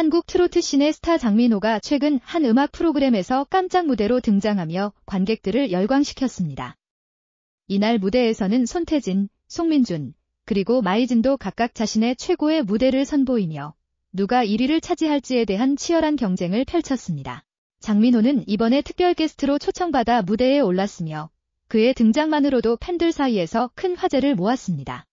한국 트로트 신의 스타 장민호가 최근 한 음악 프로그램에서 깜짝 무대로 등장하며 관객들을 열광시켰습니다. 이날 무대에서는 손태진, 송민준, 그리고 마이진도 각각 자신의 최고의 무대를 선보이며 누가 1위를 차지할지에 대한 치열한 경쟁을 펼쳤습니다. 장민호는 이번에 특별 게스트로 초청받아 무대에 올랐으며 그의 등장만으로도 팬들 사이에서 큰 화제를 모았습니다.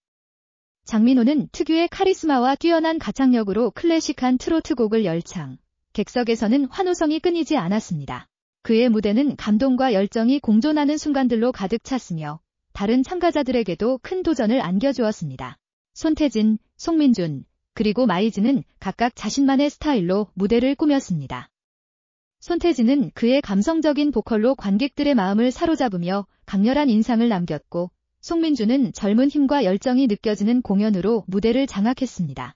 장민호는 특유의 카리스마와 뛰어난 가창력으로 클래식한 트로트 곡을 열창. 객석에서는 환호성이 끊이지 않았습니다. 그의 무대는 감동과 열정이 공존하는 순간들로 가득 찼으며 다른 참가자들에게도 큰 도전을 안겨주었습니다. 손태진, 송민준, 그리고 마이즈는 각각 자신만의 스타일로 무대를 꾸몄습니다. 손태진은 그의 감성적인 보컬로 관객들의 마음을 사로잡으며 강렬한 인상을 남겼고 송민주는 젊은 힘과 열정이 느껴지는 공연으로 무대를 장악했습니다.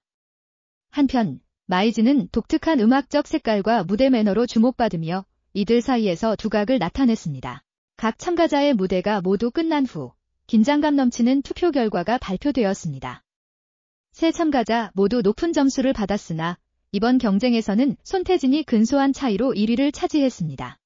한편 마이즈는 독특한 음악적 색깔과 무대 매너로 주목받으며 이들 사이에서 두각을 나타냈습니다. 각 참가자의 무대가 모두 끝난 후 긴장감 넘치는 투표 결과가 발표되었습니다. 세 참가자 모두 높은 점수를 받았으나 이번 경쟁에서는 손태진이 근소한 차이로 1위를 차지했습니다.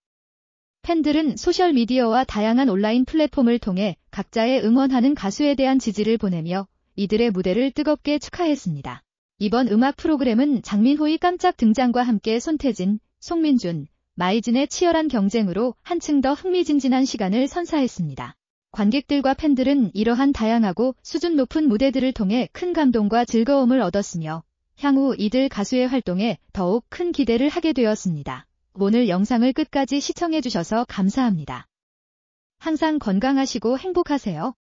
팬들은 소셜미디어와 다양한 온라인 플랫폼을 통해 각자의 응원하는 가수에 대한 지지를 보내며 이들의 무대를 뜨겁게 축하했습니다. 이번 음악 프로그램은 장민호의 깜짝 등장과 함께 손태진, 송민준, 마이진의 치열한 경쟁으로 한층 더 흥미진진한 시간을 선사했습니다. 관객들과 팬들은 이러한 다양하고 수준 높은 무대들을 통해 큰 감동과 즐거움을 얻었으며 향후 이들 가수의 활동에 더욱 큰 기대를 하게 되었습니다. 오늘 영상을 끝까지 시청해주셔서 감사합니다. 항상 건강하시고 행복하세요.